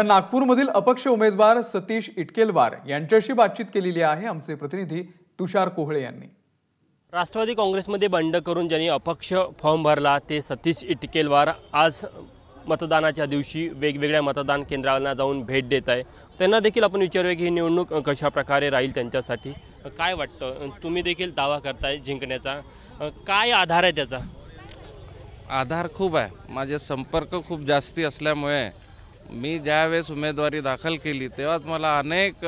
नागपूरमधील अपक्ष उमेदवार सतीश इटकेलवार यांच्याशी बातचीत केलेली आहे आमचे प्रतिनिधी तुषार कोहळे यांनी राष्ट्रवादी काँग्रेसमध्ये बंड करून ज्यांनी अपक्ष फॉर्म भरला ते सतीश इटकेलवार आज मतदानाच्या दिवशी वेगवेगळ्या मतदान केंद्रांना जाऊन भेट देत आहे त्यांना देखील आपण विचारूया की ही निवडणूक कशा प्रकारे राहील त्यांच्यासाठी काय वाटतं तुम्ही देखील दावा करताय जिंकण्याचा काय आधार आहे त्याचा आधार खूप आहे माझे संपर्क खूप जास्त असल्यामुळे मी ज्यावेळेस उमेदवारी दाखल केली तेव्हाच मला अनेक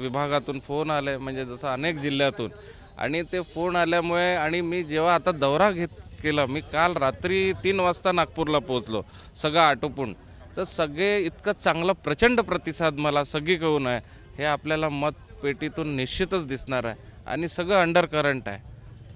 विभागातून फोन आले म्हणजे जसं अनेक जिल्ह्यातून आणि ते फोन आल्यामुळे आणि मी जेव्हा आता दौरा घेत केला मी काल रात्री तीन वाजता नागपूरला पोहोचलो सगळं आटोपून तर सगळे इतकं चांगला प्रचंड प्रतिसाद मला सगळीकडून आहे हे आपल्याला मतपेटीतून निश्चितच दिसणार आहे आणि सगळं अंडर करंट आहे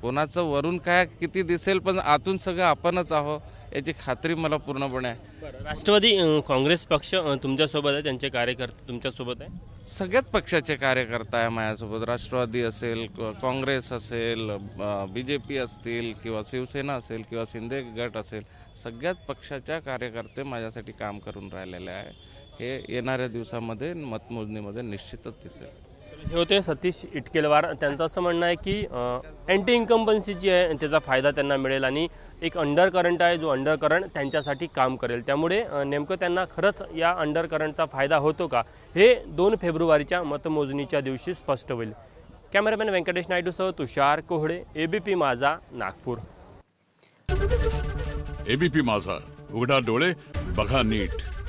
कोणाचं वरून काय किती दिसेल पण आतून सगळं आपणच आहो याची खात्री मला पूर्णपणे आहे राष्ट्रवादी काँग्रेस पक्ष तुमच्यासोबत आहे त्यांचे कार्यकर्ते तुमच्यासोबत आहे सगळ्यात पक्षाचे कार्यकर्ता आहे माझ्यासोबत राष्ट्रवादी असेल काँग्रेस असेल बी जे पी असतील किंवा शिवसेना असेल किंवा शिंदे गट असेल सगळ्यात पक्षाच्या कार्यकर्ते माझ्यासाठी काम करून राहिलेले आहे हे येणाऱ्या दिवसामध्ये मतमोजणीमध्ये निश्चितच दिसेल हे होते सतीश इटकेलवार त्यांचं असं म्हणणं आहे की अँटी इन्कम्बन्सी जी आहे त्याचा फायदा त्यांना मिळेल आणि एक अंडर करंट आहे जो अंडर करंट त्यांच्यासाठी काम करेल त्यामुळे नेमकं त्यांना खरंच या अंडर करंटचा फायदा होतो का हे दोन फेब्रुवारीच्या मतमोजणीच्या दिवशी स्पष्ट होईल कॅमेरामॅन व्यंकटेश नायडूसह तुषार कोहळे एबीपी माझा नागपूर एबीपी माझा उघडा डोळे बघा नीट